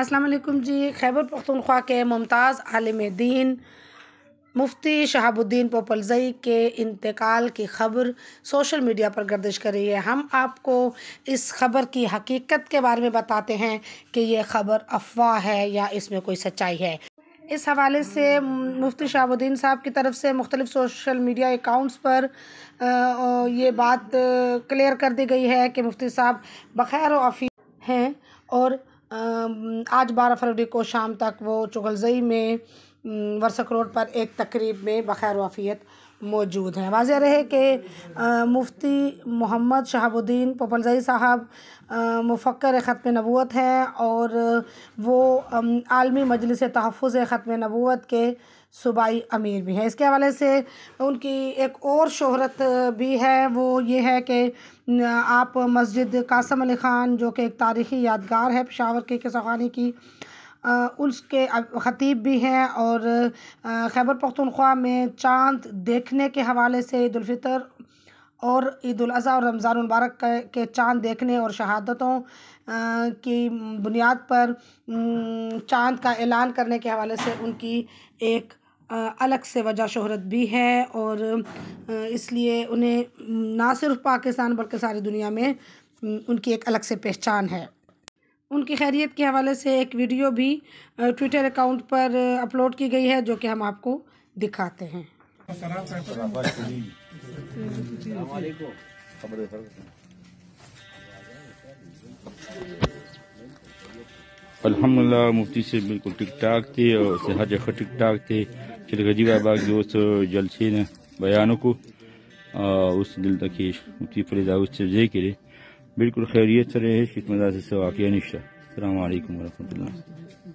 अस्सलाम वालेकुम जी खैबर पख्तूनख्वा के मुमताज़ आलम दीन मुफ्ती शहाबुद्दीन पोपलजई के इंतकाल की ख़बर सोशल मीडिया पर गर्दिश कर रही है हम आपको इस ख़बर की हकीकत के बारे में बताते हैं कि यह ख़बर अफवाह है या इसमें कोई सच्चाई है इस हवाले से मुफ्ती शहाबुद्दीन साहब की तरफ से मुख्तलिफ सोशल मीडिया अकाउंट्स पर ये बात क्लियर कर दी गई है कि मुफ्ती साहब बखैर वफी हैं और आज बारह फरवरी को शाम तक वो चुगलजई में वर्षक रोड पर एक तकरीब में बखैर वाफियत मौजूद हैं वाजह रहे कि मुफ्ती मोहम्मद शहाबुद्दीन पोपलजई साहब मुफक्र ख़त्म नबूत हैं और वो आलमी मजलिस तहफ़ ख़त्म नबूत के सूबाई अमीर भी हैं इसके हवाले से उनकी एक और शहरत भी है वो ये है कि आप मस्जिद कासम अली ख़ान जो कि एक तारीख़ी यादगार है पेशावर के किसानी की उसके ख़तीब भी हैं और खैबर पख्तनख्वा में चांद देखने के हवाले से ईदालफ़ितर और ईद अज़ी और रमज़ान मुबारक के चांद देखने और शहादतों की बुनियाद पर चांद का ऐलान करने के हवाले से उनकी एक अलग से वजह शहरत भी है और इसलिए उन्हें ना सिर्फ पाकिस्तान बल्कि सारी दुनिया में उनकी एक अलग से पहचान है उनकी खैरियत के हवाले से एक वीडियो भी ट्विटर अकाउंट पर अपलोड की गई है जो कि हम आपको दिखाते हैं अलहमदिल्ला मुफ्ती से बिल्कुल ठीक ठाक थे और सेहत जगह ठीक ठाक थे फिर गजीब आबाग दोस्त जलसे ने बयानों को उस दिल तक मुफ्ती फरीदाउद से जे लिए बिल्कुल खैरियत रहे से वाक़ निश्चा अल्लाम वरहमल